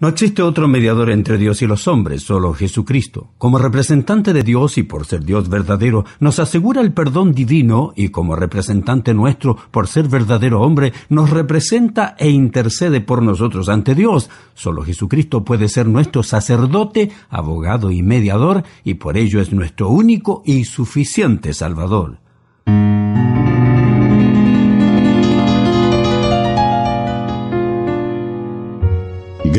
No existe otro mediador entre Dios y los hombres, solo Jesucristo. Como representante de Dios y por ser Dios verdadero, nos asegura el perdón divino y como representante nuestro, por ser verdadero hombre, nos representa e intercede por nosotros ante Dios. Solo Jesucristo puede ser nuestro sacerdote, abogado y mediador y por ello es nuestro único y suficiente Salvador.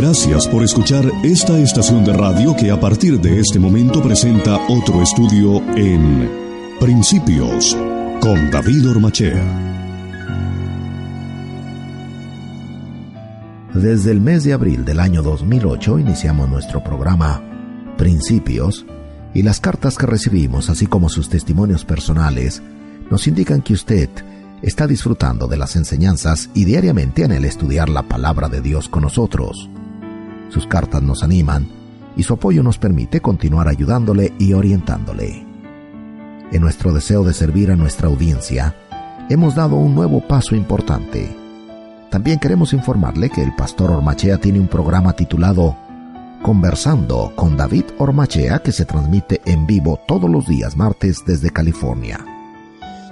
Gracias por escuchar esta estación de radio que a partir de este momento presenta otro estudio en Principios con David Ormachea. Desde el mes de abril del año 2008 iniciamos nuestro programa Principios y las cartas que recibimos, así como sus testimonios personales, nos indican que usted está disfrutando de las enseñanzas y diariamente en el estudiar la palabra de Dios con nosotros. Sus cartas nos animan y su apoyo nos permite continuar ayudándole y orientándole. En nuestro deseo de servir a nuestra audiencia, hemos dado un nuevo paso importante. También queremos informarle que el pastor Ormachea tiene un programa titulado Conversando con David Ormachea que se transmite en vivo todos los días martes desde California.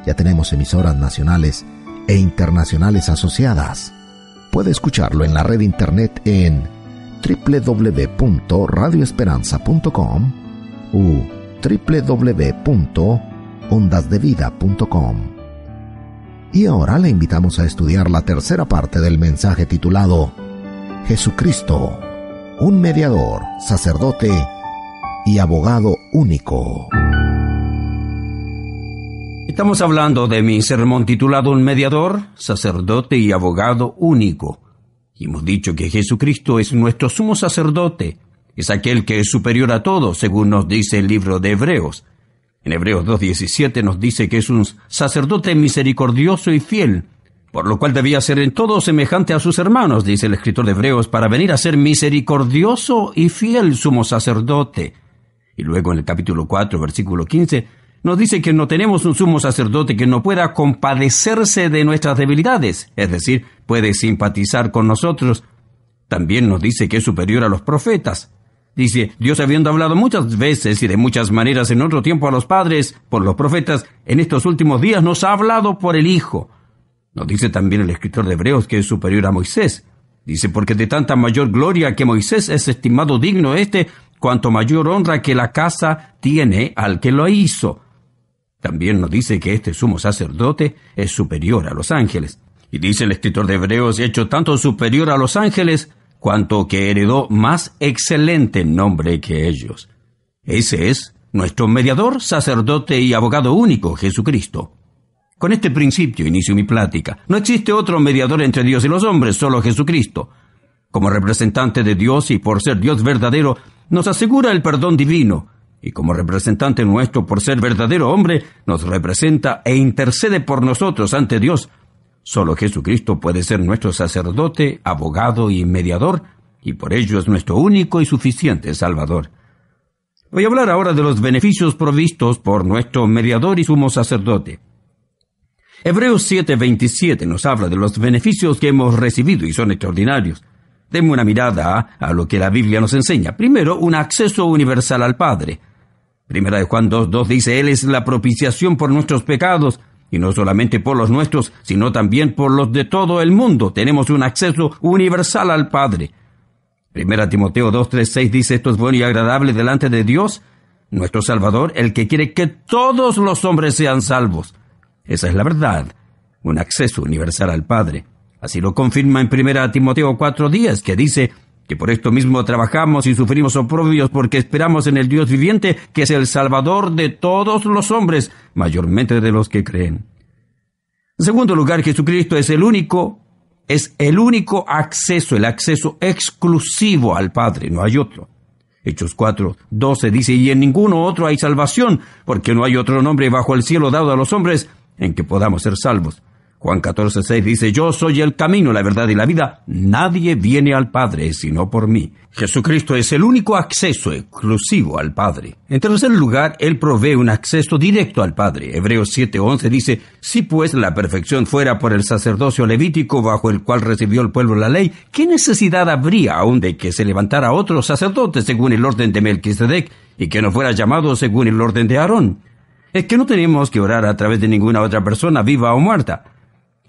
Ya tenemos emisoras nacionales e internacionales asociadas. Puede escucharlo en la red internet en www.radioesperanza.com u www.ondasdevida.com. Y ahora le invitamos a estudiar la tercera parte del mensaje titulado Jesucristo, un mediador, sacerdote y abogado único. Estamos hablando de mi sermón titulado Un mediador, sacerdote y abogado único y hemos dicho que Jesucristo es nuestro sumo sacerdote, es aquel que es superior a todos, según nos dice el libro de Hebreos. En Hebreos 2.17 nos dice que es un sacerdote misericordioso y fiel, por lo cual debía ser en todo semejante a sus hermanos, dice el escritor de Hebreos, para venir a ser misericordioso y fiel sumo sacerdote. Y luego en el capítulo 4, versículo 15, nos dice que no tenemos un sumo sacerdote que no pueda compadecerse de nuestras debilidades, es decir, puede simpatizar con nosotros. También nos dice que es superior a los profetas. Dice, Dios habiendo hablado muchas veces y de muchas maneras en otro tiempo a los padres, por los profetas, en estos últimos días nos ha hablado por el Hijo. Nos dice también el escritor de Hebreos que es superior a Moisés. Dice, porque de tanta mayor gloria que Moisés es estimado digno este, cuanto mayor honra que la casa tiene al que lo hizo. También nos dice que este sumo sacerdote es superior a los ángeles. Y dice el escritor de Hebreos, hecho tanto superior a los ángeles, cuanto que heredó más excelente nombre que ellos. Ese es nuestro mediador, sacerdote y abogado único, Jesucristo. Con este principio inicio mi plática. No existe otro mediador entre Dios y los hombres, solo Jesucristo. Como representante de Dios y por ser Dios verdadero, nos asegura el perdón divino, y como representante nuestro por ser verdadero hombre, nos representa e intercede por nosotros ante Dios. Solo Jesucristo puede ser nuestro sacerdote, abogado y mediador, y por ello es nuestro único y suficiente Salvador. Voy a hablar ahora de los beneficios provistos por nuestro mediador y sumo sacerdote. Hebreos 7:27 nos habla de los beneficios que hemos recibido y son extraordinarios. Demos una mirada a lo que la Biblia nos enseña. Primero, un acceso universal al Padre. Primera de Juan 2.2 dice, Él es la propiciación por nuestros pecados, y no solamente por los nuestros, sino también por los de todo el mundo. Tenemos un acceso universal al Padre. Primera Timoteo 2.3.6 dice, esto es bueno y agradable delante de Dios, nuestro Salvador, el que quiere que todos los hombres sean salvos. Esa es la verdad, un acceso universal al Padre. Así lo confirma en Primera Timoteo 4.10, que dice, que por esto mismo trabajamos y sufrimos oprobios porque esperamos en el Dios viviente, que es el Salvador de todos los hombres, mayormente de los que creen. En segundo lugar, Jesucristo es el único, es el único acceso, el acceso exclusivo al Padre, no hay otro. Hechos 4, 12 dice, y en ninguno otro hay salvación, porque no hay otro nombre bajo el cielo dado a los hombres en que podamos ser salvos. Juan 14.6 dice, Yo soy el camino, la verdad y la vida. Nadie viene al Padre sino por mí. Jesucristo es el único acceso exclusivo al Padre. En tercer lugar, Él provee un acceso directo al Padre. Hebreos 7.11 dice, Si pues la perfección fuera por el sacerdocio levítico bajo el cual recibió el pueblo la ley, ¿qué necesidad habría aún de que se levantara otro sacerdote según el orden de Melquisedec y que no fuera llamado según el orden de Aarón? Es que no tenemos que orar a través de ninguna otra persona viva o muerta.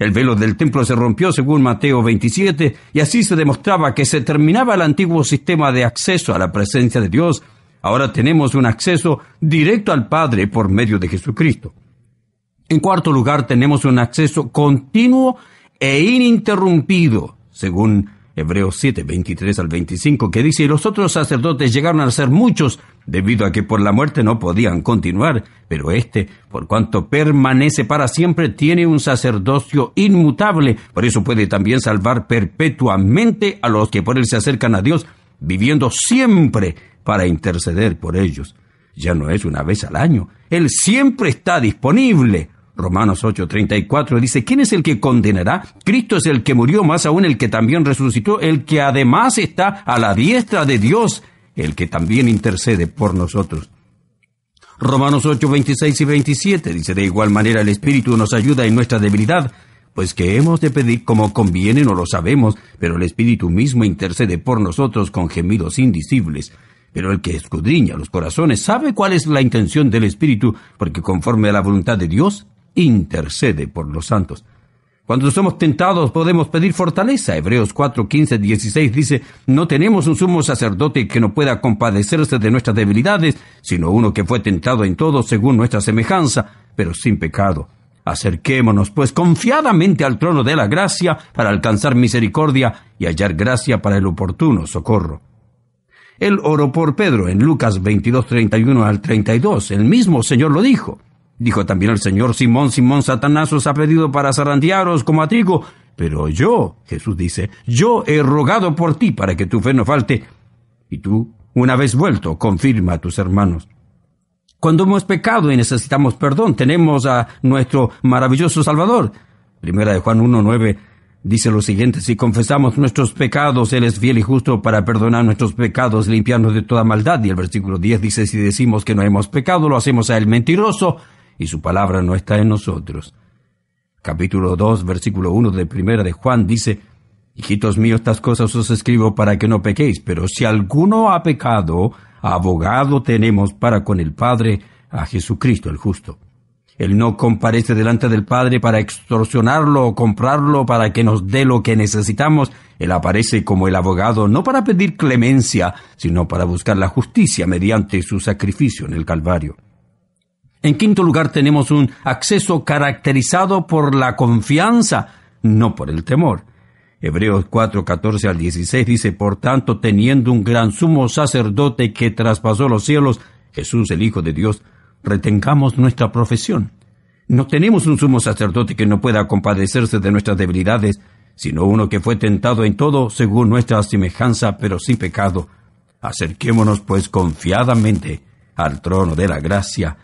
El velo del templo se rompió según Mateo 27 y así se demostraba que se terminaba el antiguo sistema de acceso a la presencia de Dios. Ahora tenemos un acceso directo al Padre por medio de Jesucristo. En cuarto lugar, tenemos un acceso continuo e ininterrumpido, según Hebreos 7, 23 al 25, que dice, los otros sacerdotes llegaron a ser muchos, debido a que por la muerte no podían continuar, pero este, por cuanto permanece para siempre, tiene un sacerdocio inmutable, por eso puede también salvar perpetuamente a los que por él se acercan a Dios, viviendo siempre para interceder por ellos. Ya no es una vez al año, él siempre está disponible Romanos 8:34 dice, ¿quién es el que condenará? Cristo es el que murió, más aún el que también resucitó, el que además está a la diestra de Dios, el que también intercede por nosotros. Romanos 8:26 y 27 dice, de igual manera el Espíritu nos ayuda en nuestra debilidad, pues que hemos de pedir como conviene no lo sabemos, pero el Espíritu mismo intercede por nosotros con gemidos indicibles. Pero el que escudriña los corazones sabe cuál es la intención del Espíritu, porque conforme a la voluntad de Dios, intercede por los santos. Cuando somos tentados podemos pedir fortaleza. Hebreos 4, 15, 16 dice, no tenemos un sumo sacerdote que no pueda compadecerse de nuestras debilidades, sino uno que fue tentado en todo según nuestra semejanza, pero sin pecado. Acerquémonos, pues, confiadamente al trono de la gracia para alcanzar misericordia y hallar gracia para el oportuno socorro. ...el oró por Pedro en Lucas 22, 31 al 32. El mismo Señor lo dijo. Dijo también el Señor, Simón, Simón, Satanás os ha pedido para zarandearos como a trigo, pero yo, Jesús dice, yo he rogado por ti para que tu fe no falte. Y tú, una vez vuelto, confirma a tus hermanos. Cuando hemos pecado y necesitamos perdón, tenemos a nuestro maravilloso Salvador. Primera de Juan 1.9 dice lo siguiente, si confesamos nuestros pecados, Él es fiel y justo para perdonar nuestros pecados, limpiarnos de toda maldad. Y el versículo 10 dice, si decimos que no hemos pecado, lo hacemos a Él mentiroso y su palabra no está en nosotros. Capítulo 2, versículo 1 de primera de Juan dice, Hijitos míos, estas cosas os escribo para que no pequéis, pero si alguno ha pecado, abogado tenemos para con el Padre a Jesucristo el justo. Él no comparece delante del Padre para extorsionarlo o comprarlo para que nos dé lo que necesitamos. Él aparece como el abogado no para pedir clemencia, sino para buscar la justicia mediante su sacrificio en el Calvario. En quinto lugar, tenemos un acceso caracterizado por la confianza, no por el temor. Hebreos 4, 14 al 16 dice, Por tanto, teniendo un gran sumo sacerdote que traspasó los cielos, Jesús el Hijo de Dios, retengamos nuestra profesión. No tenemos un sumo sacerdote que no pueda compadecerse de nuestras debilidades, sino uno que fue tentado en todo según nuestra semejanza, pero sin pecado. Acerquémonos, pues, confiadamente al trono de la gracia,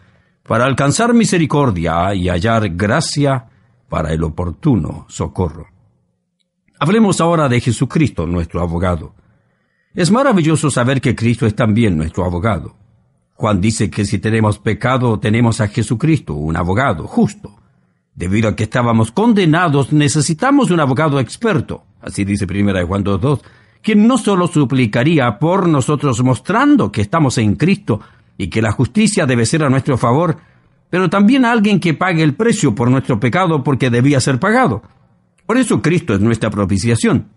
para alcanzar misericordia y hallar gracia para el oportuno socorro. Hablemos ahora de Jesucristo, nuestro abogado. Es maravilloso saber que Cristo es también nuestro abogado. Juan dice que si tenemos pecado tenemos a Jesucristo, un abogado justo. Debido a que estábamos condenados, necesitamos un abogado experto, así dice de Juan 2, quien no solo suplicaría por nosotros mostrando que estamos en Cristo, y que la justicia debe ser a nuestro favor, pero también a alguien que pague el precio por nuestro pecado porque debía ser pagado. Por eso Cristo es nuestra propiciación,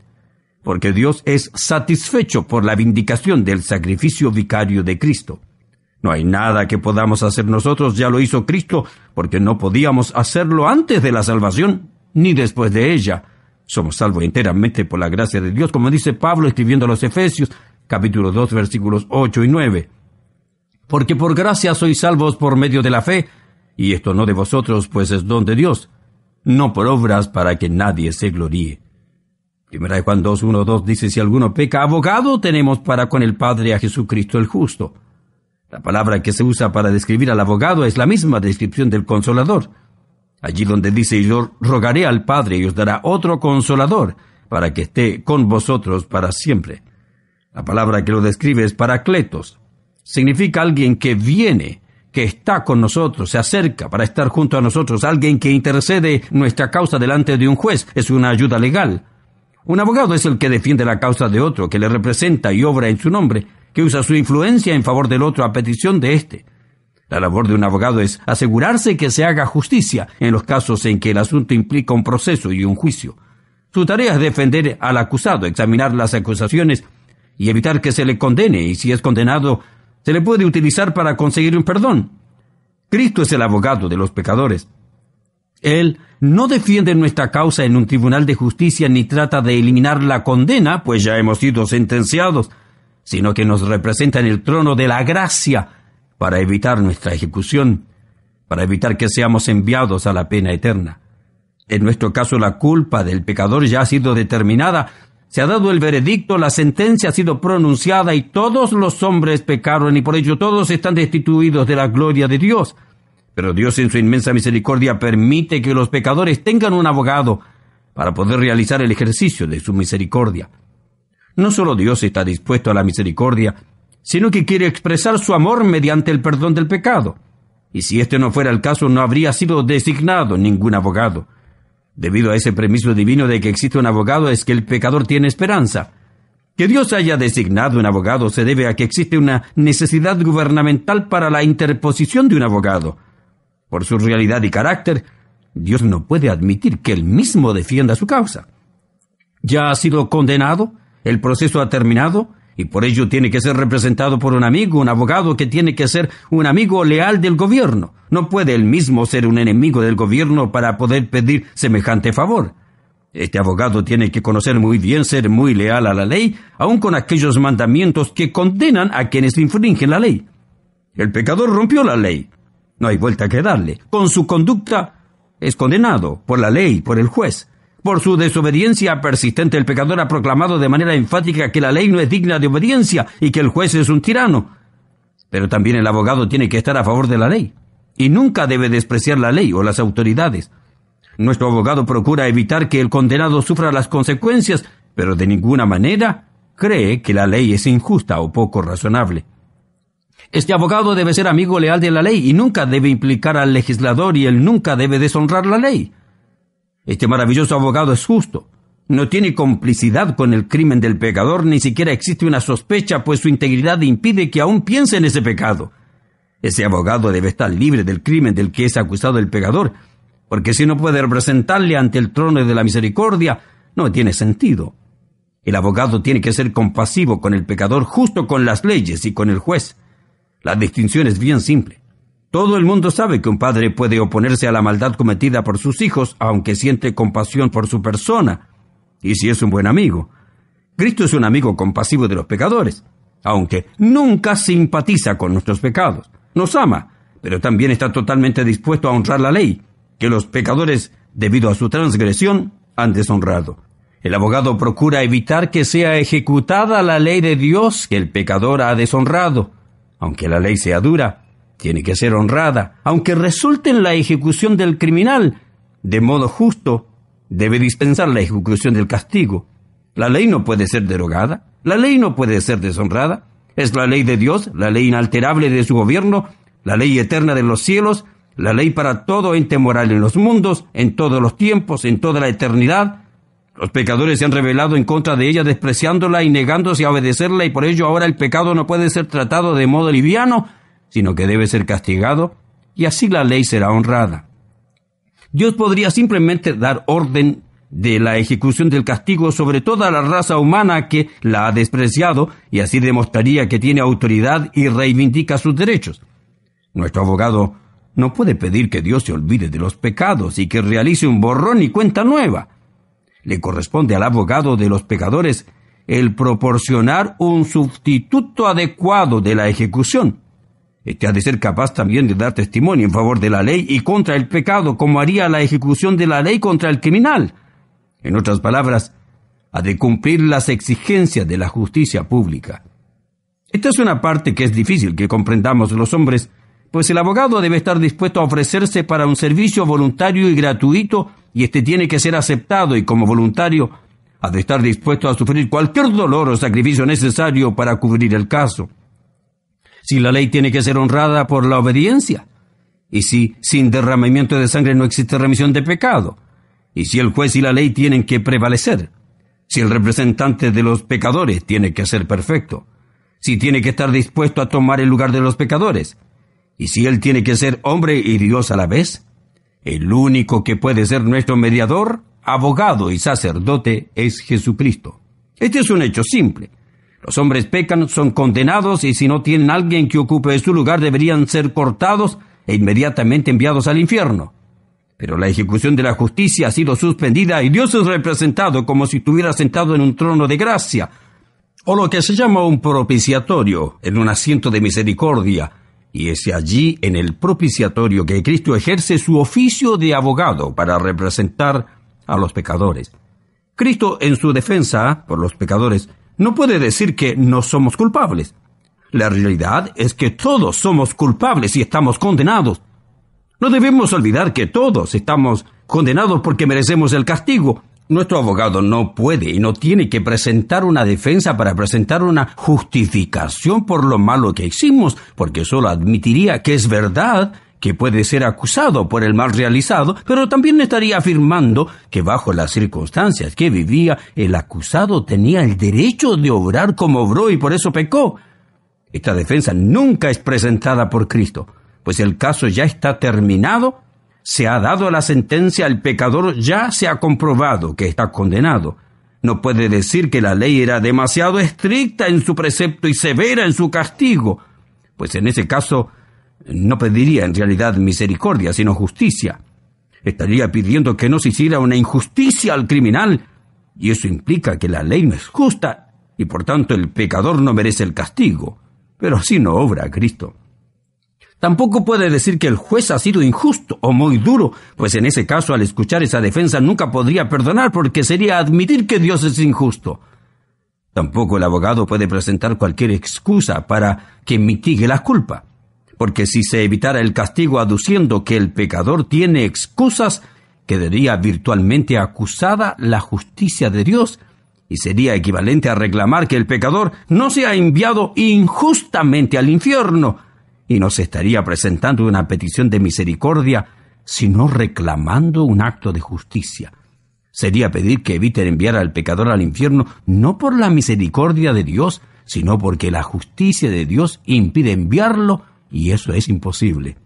porque Dios es satisfecho por la vindicación del sacrificio vicario de Cristo. No hay nada que podamos hacer nosotros, ya lo hizo Cristo, porque no podíamos hacerlo antes de la salvación ni después de ella. Somos salvos enteramente por la gracia de Dios, como dice Pablo escribiendo a los Efesios, capítulo 2, versículos 8 y 9 porque por gracia sois salvos por medio de la fe, y esto no de vosotros, pues es don de Dios, no por obras para que nadie se gloríe. Primera de Juan 2, 1, 2 dice, si alguno peca, abogado tenemos para con el Padre a Jesucristo el justo. La palabra que se usa para describir al abogado es la misma descripción del consolador. Allí donde dice, yo rogaré al Padre y os dará otro consolador, para que esté con vosotros para siempre. La palabra que lo describe es paracletos, significa alguien que viene, que está con nosotros, se acerca para estar junto a nosotros, alguien que intercede nuestra causa delante de un juez, es una ayuda legal. Un abogado es el que defiende la causa de otro, que le representa y obra en su nombre, que usa su influencia en favor del otro a petición de éste. La labor de un abogado es asegurarse que se haga justicia en los casos en que el asunto implica un proceso y un juicio. Su tarea es defender al acusado, examinar las acusaciones y evitar que se le condene y si es condenado se le puede utilizar para conseguir un perdón. Cristo es el abogado de los pecadores. Él no defiende nuestra causa en un tribunal de justicia ni trata de eliminar la condena, pues ya hemos sido sentenciados, sino que nos representa en el trono de la gracia para evitar nuestra ejecución, para evitar que seamos enviados a la pena eterna. En nuestro caso la culpa del pecador ya ha sido determinada, se ha dado el veredicto, la sentencia ha sido pronunciada y todos los hombres pecaron y por ello todos están destituidos de la gloria de Dios. Pero Dios en su inmensa misericordia permite que los pecadores tengan un abogado para poder realizar el ejercicio de su misericordia. No solo Dios está dispuesto a la misericordia, sino que quiere expresar su amor mediante el perdón del pecado. Y si este no fuera el caso, no habría sido designado ningún abogado debido a ese premiso divino de que existe un abogado, es que el pecador tiene esperanza. Que Dios haya designado un abogado se debe a que existe una necesidad gubernamental para la interposición de un abogado. Por su realidad y carácter, Dios no puede admitir que él mismo defienda su causa. Ya ha sido condenado, el proceso ha terminado, y por ello tiene que ser representado por un amigo, un abogado que tiene que ser un amigo leal del gobierno. No puede él mismo ser un enemigo del gobierno para poder pedir semejante favor. Este abogado tiene que conocer muy bien ser muy leal a la ley, aun con aquellos mandamientos que condenan a quienes infringen la ley. El pecador rompió la ley. No hay vuelta que darle. Con su conducta es condenado por la ley, por el juez. Por su desobediencia persistente, el pecador ha proclamado de manera enfática que la ley no es digna de obediencia y que el juez es un tirano. Pero también el abogado tiene que estar a favor de la ley y nunca debe despreciar la ley o las autoridades. Nuestro abogado procura evitar que el condenado sufra las consecuencias, pero de ninguna manera cree que la ley es injusta o poco razonable. Este abogado debe ser amigo leal de la ley y nunca debe implicar al legislador y él nunca debe deshonrar la ley. Este maravilloso abogado es justo. No tiene complicidad con el crimen del pecador, ni siquiera existe una sospecha, pues su integridad impide que aún piense en ese pecado. Ese abogado debe estar libre del crimen del que es acusado el pecador, porque si no puede representarle ante el trono de la misericordia, no tiene sentido. El abogado tiene que ser compasivo con el pecador, justo con las leyes y con el juez. La distinción es bien simple. Todo el mundo sabe que un padre puede oponerse a la maldad cometida por sus hijos, aunque siente compasión por su persona, y si es un buen amigo. Cristo es un amigo compasivo de los pecadores, aunque nunca simpatiza con nuestros pecados. Nos ama, pero también está totalmente dispuesto a honrar la ley, que los pecadores, debido a su transgresión, han deshonrado. El abogado procura evitar que sea ejecutada la ley de Dios que el pecador ha deshonrado. Aunque la ley sea dura, tiene que ser honrada, aunque resulte en la ejecución del criminal. De modo justo, debe dispensar la ejecución del castigo. La ley no puede ser derogada, la ley no puede ser deshonrada. Es la ley de Dios, la ley inalterable de su gobierno, la ley eterna de los cielos, la ley para todo ente moral en los mundos, en todos los tiempos, en toda la eternidad. Los pecadores se han rebelado en contra de ella, despreciándola y negándose a obedecerla, y por ello ahora el pecado no puede ser tratado de modo liviano, sino que debe ser castigado y así la ley será honrada. Dios podría simplemente dar orden de la ejecución del castigo sobre toda la raza humana que la ha despreciado y así demostraría que tiene autoridad y reivindica sus derechos. Nuestro abogado no puede pedir que Dios se olvide de los pecados y que realice un borrón y cuenta nueva. Le corresponde al abogado de los pecadores el proporcionar un sustituto adecuado de la ejecución. Este ha de ser capaz también de dar testimonio en favor de la ley y contra el pecado, como haría la ejecución de la ley contra el criminal. En otras palabras, ha de cumplir las exigencias de la justicia pública. Esta es una parte que es difícil que comprendamos los hombres, pues el abogado debe estar dispuesto a ofrecerse para un servicio voluntario y gratuito, y este tiene que ser aceptado y como voluntario ha de estar dispuesto a sufrir cualquier dolor o sacrificio necesario para cubrir el caso. Si la ley tiene que ser honrada por la obediencia. Y si sin derramamiento de sangre no existe remisión de pecado. Y si el juez y la ley tienen que prevalecer. Si el representante de los pecadores tiene que ser perfecto. Si tiene que estar dispuesto a tomar el lugar de los pecadores. Y si él tiene que ser hombre y Dios a la vez. El único que puede ser nuestro mediador, abogado y sacerdote es Jesucristo. Este es un hecho simple los hombres pecan, son condenados y si no tienen alguien que ocupe su lugar deberían ser cortados e inmediatamente enviados al infierno. Pero la ejecución de la justicia ha sido suspendida y Dios es representado como si estuviera sentado en un trono de gracia, o lo que se llama un propiciatorio, en un asiento de misericordia, y es allí en el propiciatorio que Cristo ejerce su oficio de abogado para representar a los pecadores. Cristo en su defensa por los pecadores no puede decir que no somos culpables. La realidad es que todos somos culpables y estamos condenados. No debemos olvidar que todos estamos condenados porque merecemos el castigo. Nuestro abogado no puede y no tiene que presentar una defensa para presentar una justificación por lo malo que hicimos, porque solo admitiría que es verdad que puede ser acusado por el mal realizado, pero también estaría afirmando que bajo las circunstancias que vivía, el acusado tenía el derecho de obrar como obró y por eso pecó. Esta defensa nunca es presentada por Cristo, pues el caso ya está terminado, se ha dado la sentencia, el pecador ya se ha comprobado que está condenado. No puede decir que la ley era demasiado estricta en su precepto y severa en su castigo, pues en ese caso no pediría en realidad misericordia, sino justicia. Estaría pidiendo que no se hiciera una injusticia al criminal, y eso implica que la ley no es justa, y por tanto el pecador no merece el castigo. Pero así no obra Cristo. Tampoco puede decir que el juez ha sido injusto o muy duro, pues en ese caso al escuchar esa defensa nunca podría perdonar porque sería admitir que Dios es injusto. Tampoco el abogado puede presentar cualquier excusa para que mitigue la culpa porque si se evitara el castigo aduciendo que el pecador tiene excusas, quedaría virtualmente acusada la justicia de Dios y sería equivalente a reclamar que el pecador no se ha enviado injustamente al infierno y no se estaría presentando una petición de misericordia, sino reclamando un acto de justicia. Sería pedir que eviten enviar al pecador al infierno no por la misericordia de Dios, sino porque la justicia de Dios impide enviarlo y eso es imposible.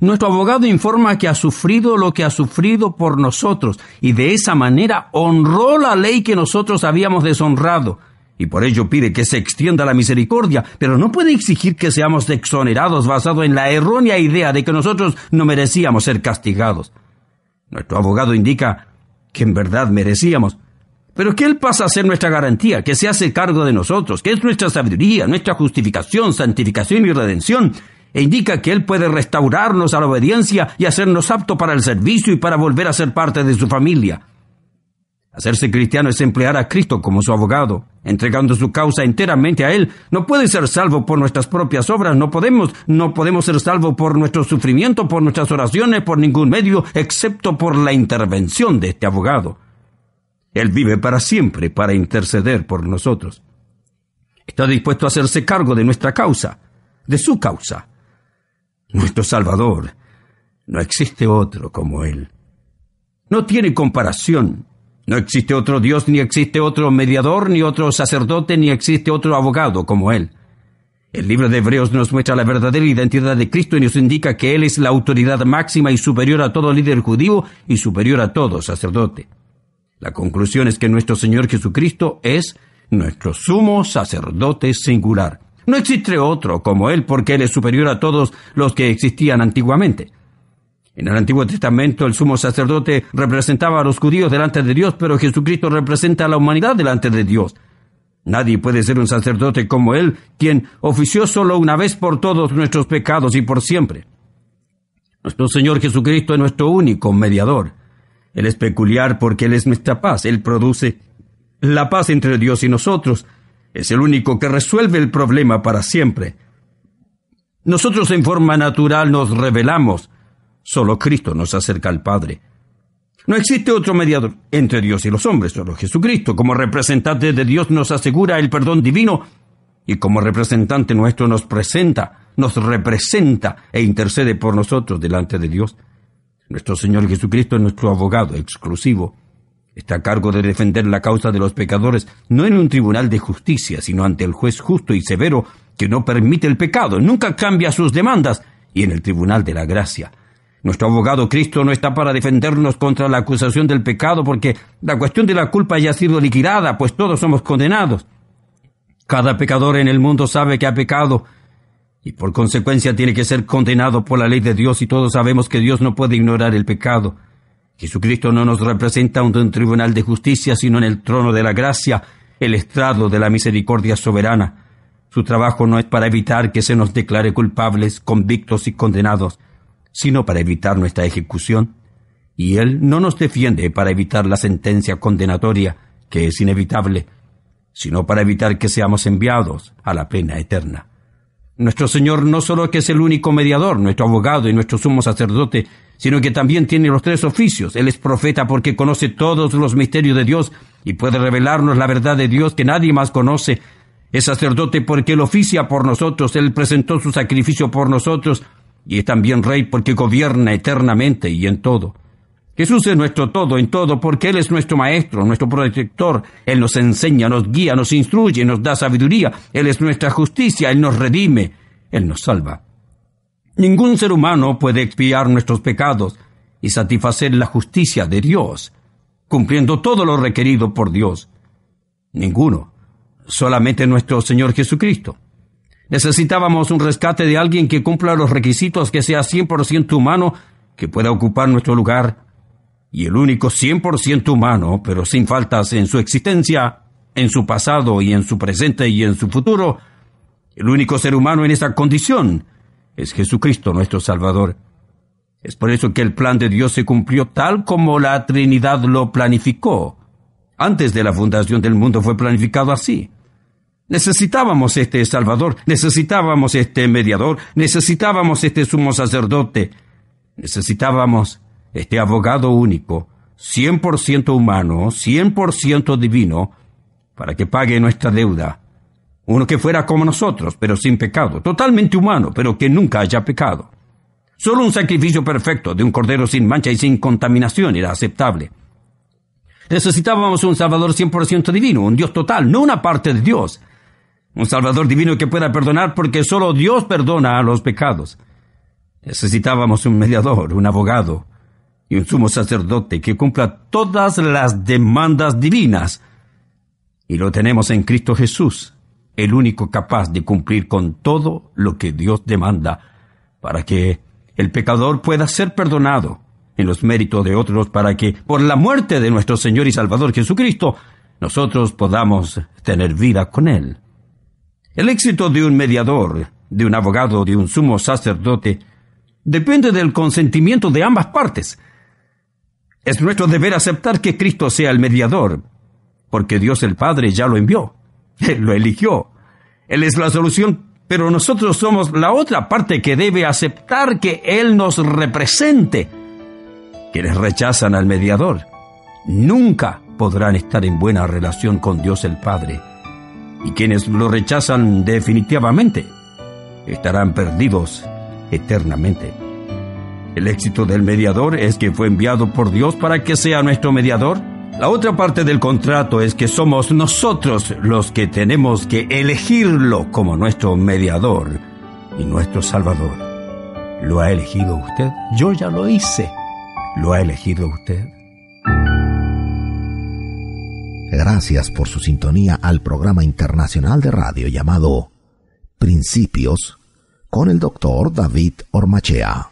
Nuestro abogado informa que ha sufrido lo que ha sufrido por nosotros y de esa manera honró la ley que nosotros habíamos deshonrado. Y por ello pide que se extienda la misericordia, pero no puede exigir que seamos exonerados basado en la errónea idea de que nosotros no merecíamos ser castigados. Nuestro abogado indica que en verdad merecíamos, pero que Él pasa a ser nuestra garantía, que se hace cargo de nosotros, que es nuestra sabiduría, nuestra justificación, santificación y redención, e indica que Él puede restaurarnos a la obediencia y hacernos apto para el servicio y para volver a ser parte de su familia. Hacerse cristiano es emplear a Cristo como su abogado, entregando su causa enteramente a Él. No puede ser salvo por nuestras propias obras, no podemos, no podemos ser salvo por nuestro sufrimiento, por nuestras oraciones, por ningún medio, excepto por la intervención de este abogado. Él vive para siempre para interceder por nosotros. Está dispuesto a hacerse cargo de nuestra causa, de su causa. Nuestro Salvador. No existe otro como Él. No tiene comparación. No existe otro Dios, ni existe otro mediador, ni otro sacerdote, ni existe otro abogado como Él. El libro de Hebreos nos muestra la verdadera identidad de Cristo y nos indica que Él es la autoridad máxima y superior a todo líder judío y superior a todo sacerdote. La conclusión es que nuestro Señor Jesucristo es nuestro sumo sacerdote singular. No existe otro como Él porque Él es superior a todos los que existían antiguamente. En el Antiguo Testamento el sumo sacerdote representaba a los judíos delante de Dios, pero Jesucristo representa a la humanidad delante de Dios. Nadie puede ser un sacerdote como Él, quien ofició solo una vez por todos nuestros pecados y por siempre. Nuestro Señor Jesucristo es nuestro único mediador. Él es peculiar porque Él es nuestra paz. Él produce la paz entre Dios y nosotros. Es el único que resuelve el problema para siempre. Nosotros en forma natural nos revelamos. Solo Cristo nos acerca al Padre. No existe otro mediador entre Dios y los hombres, solo Jesucristo. Como representante de Dios nos asegura el perdón divino y como representante nuestro nos presenta, nos representa e intercede por nosotros delante de Dios. Nuestro Señor Jesucristo nuestro abogado exclusivo. Está a cargo de defender la causa de los pecadores, no en un tribunal de justicia, sino ante el juez justo y severo que no permite el pecado, nunca cambia sus demandas, y en el tribunal de la gracia. Nuestro abogado Cristo no está para defendernos contra la acusación del pecado porque la cuestión de la culpa ya ha sido liquidada, pues todos somos condenados. Cada pecador en el mundo sabe que ha pecado y por consecuencia tiene que ser condenado por la ley de Dios y todos sabemos que Dios no puede ignorar el pecado. Jesucristo no nos representa ante un tribunal de justicia, sino en el trono de la gracia, el estrado de la misericordia soberana. Su trabajo no es para evitar que se nos declare culpables, convictos y condenados, sino para evitar nuestra ejecución. Y Él no nos defiende para evitar la sentencia condenatoria, que es inevitable, sino para evitar que seamos enviados a la pena eterna. Nuestro Señor no solo que es el único mediador, nuestro abogado y nuestro sumo sacerdote, sino que también tiene los tres oficios. Él es profeta porque conoce todos los misterios de Dios y puede revelarnos la verdad de Dios que nadie más conoce. Es sacerdote porque él oficia por nosotros, él presentó su sacrificio por nosotros y es también rey porque gobierna eternamente y en todo. Jesús es nuestro todo en todo porque Él es nuestro Maestro, nuestro protector. Él nos enseña, nos guía, nos instruye, nos da sabiduría. Él es nuestra justicia, Él nos redime, Él nos salva. Ningún ser humano puede expiar nuestros pecados y satisfacer la justicia de Dios, cumpliendo todo lo requerido por Dios. Ninguno, solamente nuestro Señor Jesucristo. Necesitábamos un rescate de alguien que cumpla los requisitos, que sea 100% humano, que pueda ocupar nuestro lugar y el único 100% humano, pero sin faltas en su existencia, en su pasado y en su presente y en su futuro, el único ser humano en esa condición es Jesucristo nuestro Salvador. Es por eso que el plan de Dios se cumplió tal como la Trinidad lo planificó. Antes de la fundación del mundo fue planificado así. Necesitábamos este Salvador, necesitábamos este mediador, necesitábamos este sumo sacerdote, necesitábamos este abogado único, 100% humano, 100% divino, para que pague nuestra deuda. Uno que fuera como nosotros, pero sin pecado, totalmente humano, pero que nunca haya pecado. Solo un sacrificio perfecto de un cordero sin mancha y sin contaminación era aceptable. Necesitábamos un Salvador 100% divino, un Dios total, no una parte de Dios. Un Salvador divino que pueda perdonar porque solo Dios perdona a los pecados. Necesitábamos un mediador, un abogado, y un sumo sacerdote que cumpla todas las demandas divinas. Y lo tenemos en Cristo Jesús, el único capaz de cumplir con todo lo que Dios demanda, para que el pecador pueda ser perdonado en los méritos de otros, para que, por la muerte de nuestro Señor y Salvador Jesucristo, nosotros podamos tener vida con Él. El éxito de un mediador, de un abogado, de un sumo sacerdote, depende del consentimiento de ambas partes. Es nuestro deber aceptar que Cristo sea el mediador, porque Dios el Padre ya lo envió, lo eligió. Él es la solución, pero nosotros somos la otra parte que debe aceptar que Él nos represente. Quienes rechazan al mediador nunca podrán estar en buena relación con Dios el Padre, y quienes lo rechazan definitivamente estarán perdidos eternamente. El éxito del mediador es que fue enviado por Dios para que sea nuestro mediador. La otra parte del contrato es que somos nosotros los que tenemos que elegirlo como nuestro mediador y nuestro salvador. ¿Lo ha elegido usted? Yo ya lo hice. ¿Lo ha elegido usted? Gracias por su sintonía al programa internacional de radio llamado Principios con el doctor David Ormachea.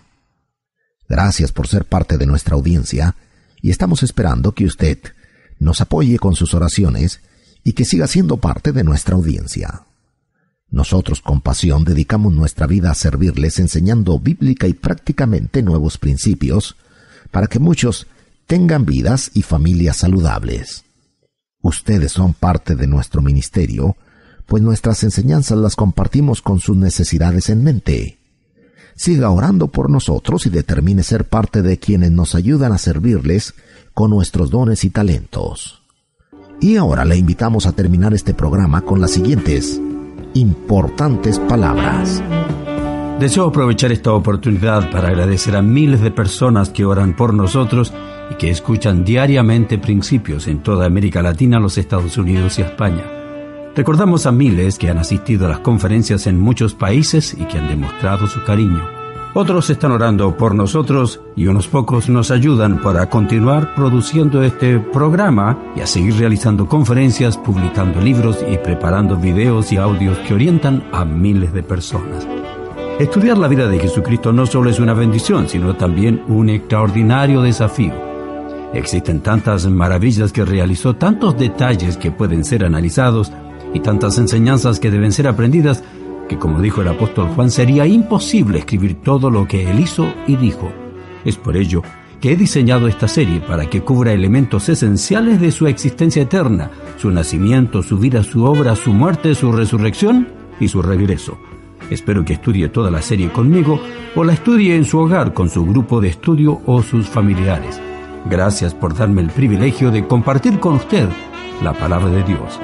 Gracias por ser parte de nuestra audiencia y estamos esperando que usted nos apoye con sus oraciones y que siga siendo parte de nuestra audiencia. Nosotros con pasión dedicamos nuestra vida a servirles enseñando bíblica y prácticamente nuevos principios para que muchos tengan vidas y familias saludables. Ustedes son parte de nuestro ministerio, pues nuestras enseñanzas las compartimos con sus necesidades en mente siga orando por nosotros y determine ser parte de quienes nos ayudan a servirles con nuestros dones y talentos. Y ahora le invitamos a terminar este programa con las siguientes importantes palabras. Deseo aprovechar esta oportunidad para agradecer a miles de personas que oran por nosotros y que escuchan diariamente principios en toda América Latina, los Estados Unidos y España. Recordamos a miles que han asistido a las conferencias en muchos países y que han demostrado su cariño. Otros están orando por nosotros y unos pocos nos ayudan para continuar produciendo este programa y a seguir realizando conferencias, publicando libros y preparando videos y audios que orientan a miles de personas. Estudiar la vida de Jesucristo no solo es una bendición, sino también un extraordinario desafío. Existen tantas maravillas que realizó, tantos detalles que pueden ser analizados y tantas enseñanzas que deben ser aprendidas que, como dijo el apóstol Juan, sería imposible escribir todo lo que él hizo y dijo. Es por ello que he diseñado esta serie para que cubra elementos esenciales de su existencia eterna, su nacimiento, su vida, su obra, su muerte, su resurrección y su regreso. Espero que estudie toda la serie conmigo o la estudie en su hogar con su grupo de estudio o sus familiares. Gracias por darme el privilegio de compartir con usted la palabra de Dios.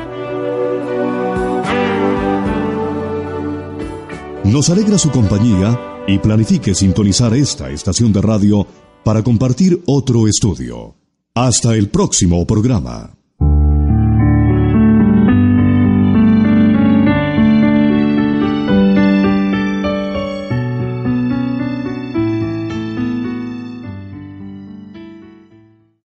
Nos alegra su compañía y planifique sintonizar esta estación de radio para compartir otro estudio. Hasta el próximo programa.